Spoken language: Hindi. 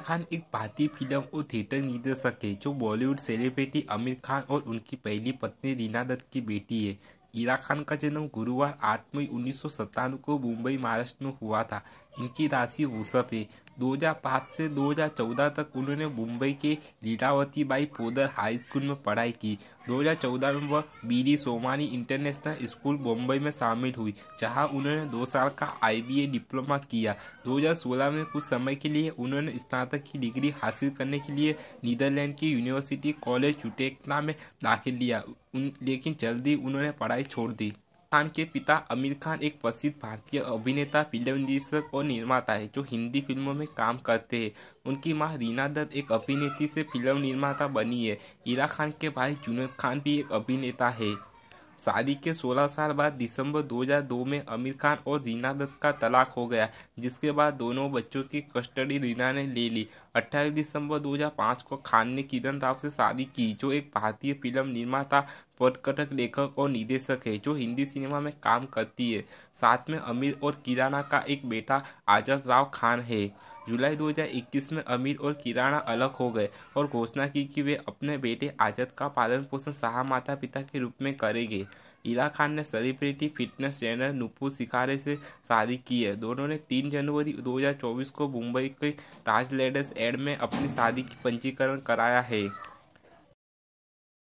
एकता खान एक भारतीय फिल्म और थिएटर निर्देशक है जो बॉलीवुड सेलिब्रिटी आमिर खान और उनकी पहली पत्नी रीना दत्त की बेटी है इरा खान का जन्म गुरुवार 8 मई उन्नीस को मुंबई महाराष्ट्र में हुआ था इनकी राशि वृषभ है 2005 से 2014 तक उन्होंने मुंबई के लीलावती बाई पोदर हाई स्कूल में पढ़ाई की 2014 में वह B Somani international school Mumbai में शामिल हुई जहां उन्होंने दो साल का आई डिप्लोमा किया 2016 में कुछ समय के लिए उन्होंने स्नातक की डिग्री हासिल करने के लिए नीदरलैंड की यूनिवर्सिटी कॉलेज चुटेकना में दाखिल लिया उन लेकिन जल्दी उन्होंने पढ़ाई छोड़ दी खान के पिता आमिर खान एक प्रसिद्ध भारतीय अभिनेता फिल्म निर्देशक और निर्माता है जो हिंदी फिल्मों में काम करते हैं उनकी माँ रीना दत्त एक अभिनेत्री से फिल्म निर्माता बनी है ईरा खान के भाई जुनेद खान भी एक अभिनेता है शादी के 16 साल बाद दिसंबर 2002 में आमिर खान और रीना दत्त का तलाक हो गया जिसके बाद दोनों बच्चों की कस्टडी रीना ने ले ली 28 दिसंबर 2005 को खान ने किरण राव से शादी की जो एक भारतीय फिल्म निर्माता पटकटक लेखक और निदेशक है जो हिंदी सिनेमा में काम करती है साथ में आमिर और किराना का एक बेटा आजाद राव खान है जुलाई 2021 में अमीर और किराना अलग हो गए और घोषणा की कि वे अपने बेटे आजाद का पालन पोषण सहा माता पिता के रूप में करेंगे इरा खान ने celebrity fitness trainer Nupur Shikhare से शादी की है दोनों ने 3 जनवरी 2024 को मुंबई के ताज लेडर्स एड में अपनी शादी की पंजीकरण कराया है